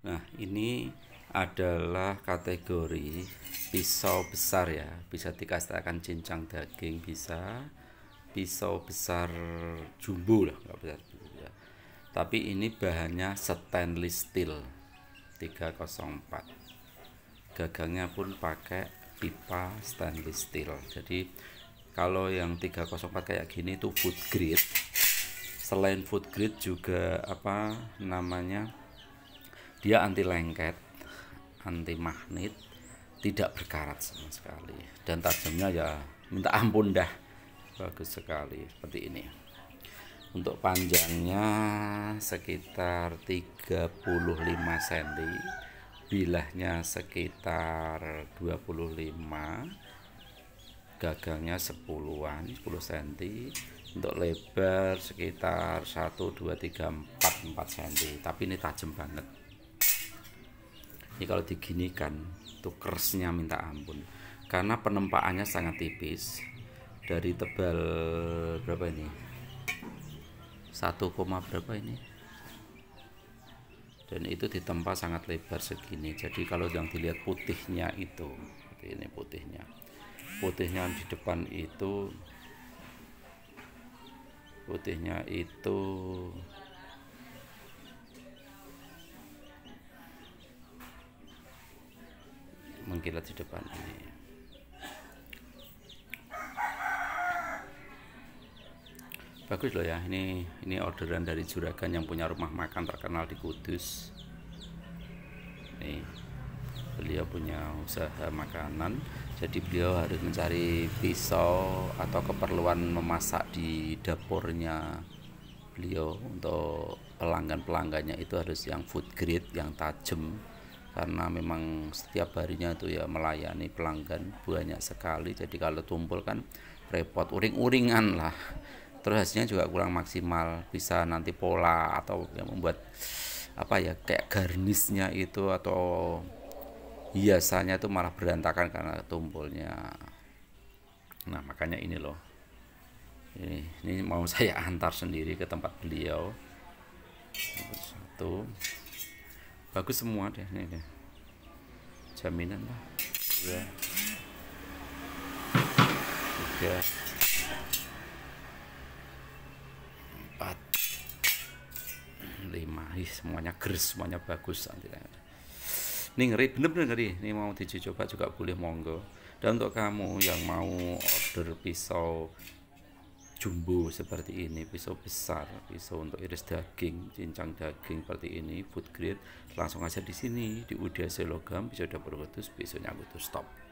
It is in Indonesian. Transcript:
Nah, ini adalah kategori pisau besar ya. Bisa dikatakan cincang daging bisa, pisau besar jumbo lah, nggak besar ya. Tapi ini bahannya stainless steel 304. Gagangnya pun pakai pipa stainless steel. Jadi kalau yang 304 kayak gini itu food grade. Selain food grade juga apa namanya? dia anti lengket anti magnet tidak berkarat sama sekali dan tajamnya ya minta ampun dah bagus sekali seperti ini untuk panjangnya sekitar 35 cm bilahnya sekitar 25 gagangnya 10-an 10 cm untuk lebar sekitar 1 2 3 4 4 cm tapi ini tajam banget ini kalau diginikan tuh kersnya minta ampun. Karena penempaannya sangat tipis. Dari tebal berapa ini? 1, berapa ini? Dan itu ditempa sangat lebar segini. Jadi kalau yang dilihat putihnya itu, ini putihnya. Putihnya di depan itu putihnya itu mengkilat di depan ini iya. bagus loh ya ini ini orderan dari juragan yang punya rumah makan terkenal di Kudus nih beliau punya usaha makanan jadi beliau harus mencari pisau atau keperluan memasak di dapurnya beliau untuk pelanggan-pelanggannya itu harus yang food grade yang tajam karena memang setiap harinya tuh ya melayani pelanggan banyak sekali jadi kalau tumpul kan repot uring-uringan lah terus hasilnya juga kurang maksimal bisa nanti pola atau yang membuat apa ya kayak garnisnya itu atau biasanya itu malah berantakan karena tumpulnya nah makanya ini loh ini, ini mau saya antar sendiri ke tempat beliau satu bagus semua deh ini deh jaminan lah dua tiga empat lima Ih, semuanya keris semuanya bagus ini ngeri bener-bener ngeri ini mau dicoba juga boleh monggo dan untuk kamu yang mau order pisau jumbo seperti ini, pisau besar, pisau untuk iris daging, cincang daging seperti ini, food grade, langsung aja di sini di Udia Selogam, pisau dapur kutus, pisau nyangkut stop.